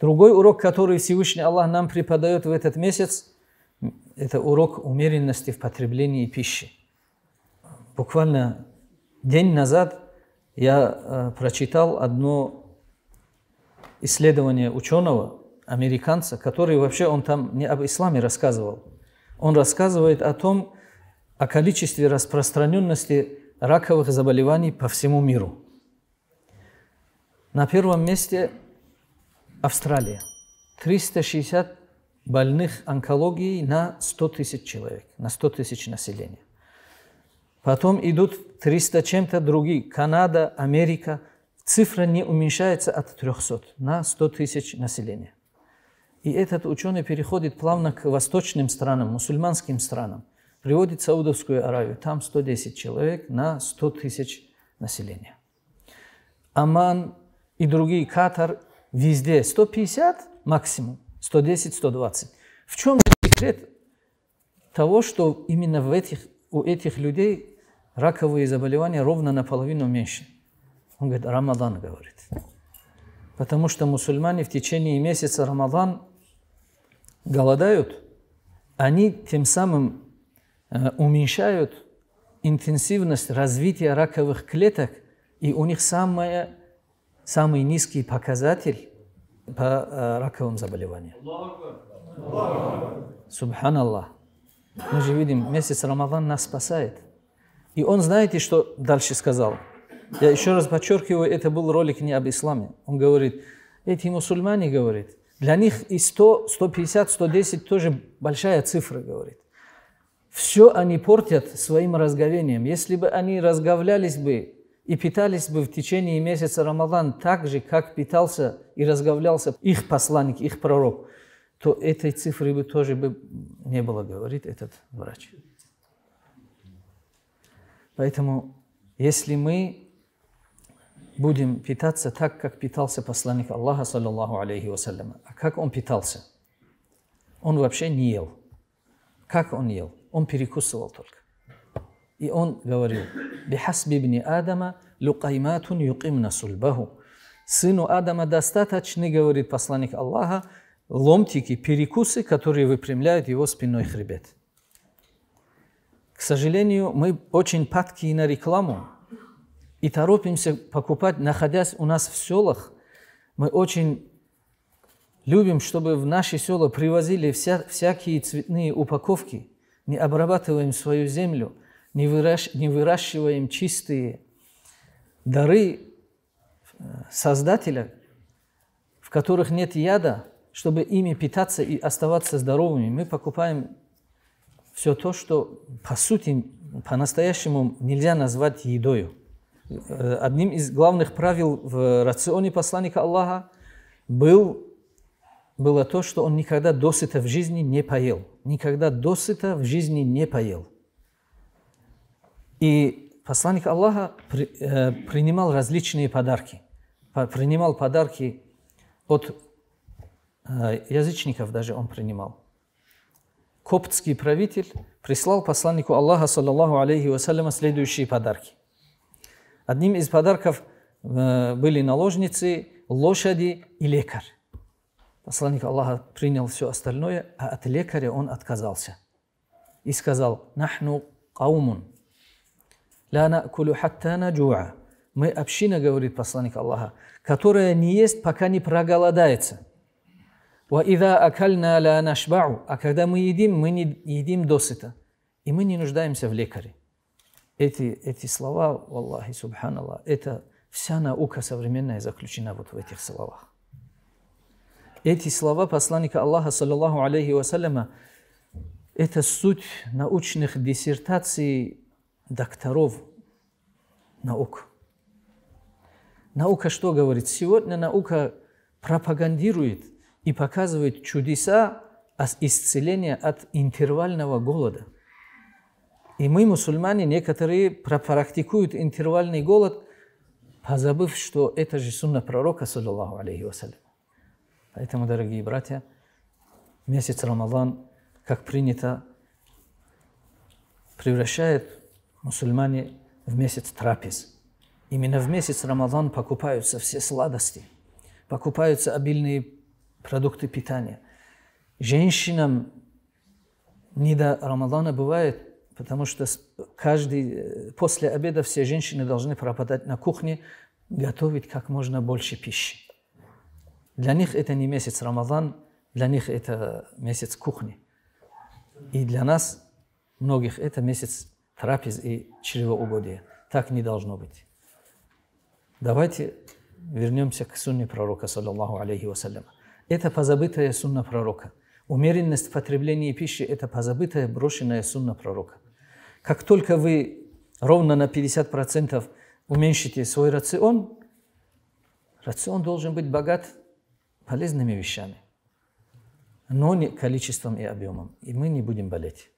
Другой урок, который Всевышний Аллах нам преподает в этот месяц, это урок умеренности в потреблении пищи. Буквально день назад я э, прочитал одно исследование ученого, американца, который вообще он там не об исламе рассказывал. Он рассказывает о том, о количестве распространенности раковых заболеваний по всему миру. На первом месте Австралия. 360 больных онкологией на 100 тысяч человек, на 100 тысяч населения. Потом идут 300 чем-то другие. Канада, Америка. Цифра не уменьшается от 300 на 100 тысяч населения. И этот ученый переходит плавно к восточным странам, мусульманским странам. Приводит Саудовскую Аравию. Там 110 человек на 100 тысяч населения. Оман и другие, Катар везде 150 максимум, 110, 120. В чем секрет того, что именно в этих, у этих людей раковые заболевания ровно наполовину меньше? Он говорит, Рамадан говорит. Потому что мусульмане в течение месяца Рамадан голодают, они тем самым э, уменьшают интенсивность развития раковых клеток, и у них самая самый низкий показатель по э, раковым заболеваниям. Субханаллах. Мы же видим, месяц Рамадан нас спасает. И он, знаете, что дальше сказал? Я еще раз подчеркиваю, это был ролик не об исламе. Он говорит, эти мусульмане, говорит, для них и 100, 150, 110 тоже большая цифра, говорит. Все они портят своим разговением. Если бы они разговлялись бы и питались бы в течение месяца Рамадан так же, как питался и разговлялся их посланник, их пророк, то этой цифры бы тоже бы не было, говорит этот врач. Поэтому, если мы будем питаться так, как питался посланник Аллаха, саллаллаху алейхи вассаляма, а как он питался? Он вообще не ел. Как он ел? Он перекусывал только. И он говорил, «Бихасби ибн Адама лукайматун юкимна сульбаху». Сыну Адама достаточно, говорит посланник Аллаха, ломтики, перекусы, которые выпрямляют его спиной хребет. К сожалению, мы очень падки на рекламу и торопимся покупать, находясь у нас в селах. Мы очень любим, чтобы в наши села привозили вся, всякие цветные упаковки. Не обрабатываем свою землю – не, выращ, не выращиваем чистые дары э, Создателя, в которых нет яда, чтобы ими питаться и оставаться здоровыми, мы покупаем все то, что по сути, по-настоящему нельзя назвать едой. Э, одним из главных правил в рационе посланника Аллаха был, было то, что он никогда досыта в жизни не поел. Никогда досыта в жизни не поел – и посланник Аллаха при, э, принимал различные подарки. Принимал подарки от э, язычников даже он принимал. Коптский правитель прислал посланнику Аллаха, саллаллаху алейхи вассаляма, следующие подарки. Одним из подарков э, были наложницы, лошади и лекарь. Посланник Аллаха принял все остальное, а от лекаря он отказался. И сказал, «Нахну каумун, لا نأكل حتى نجوع. Мы община, говорит посланник Аллаха, которая не ест, пока не проголодается. وَإِذَا أَكَلْنَا لَا نَشْبَعُ А когда мы едим, мы не едим досыта. И мы не нуждаемся в лекаре. Эти, эти слова, Аллахи, Субханаллах, это вся наука современная заключена вот в этих словах. Эти слова посланника Аллаха, саллиллаху алейхи вассаляма, это суть научных диссертаций докторов наук. Наука что говорит? Сегодня наука пропагандирует и показывает чудеса исцеления от интервального голода. И мы, мусульмане, некоторые практикуют интервальный голод, позабыв, что это же сунна пророка, саллаллаху алейхи вассалям. Поэтому, дорогие братья, месяц Рамадан, как принято, превращает мусульмане в месяц трапез. Именно в месяц Рамадан покупаются все сладости, покупаются обильные продукты питания. Женщинам не до Рамадана бывает, потому что каждый, э, после обеда все женщины должны пропадать на кухне, готовить как можно больше пищи. Для них это не месяц Рамадан, для них это месяц кухни. И для нас, многих, это месяц трапез и чревоугодие. Так не должно быть. Давайте вернемся к сунне пророка, саллаллаху алейхи вассалям. Это позабытая сунна пророка. Умеренность в потреблении пищи – это позабытая, брошенная сунна пророка. Как только вы ровно на 50% уменьшите свой рацион, рацион должен быть богат полезными вещами, но не количеством и объемом. И мы не будем болеть.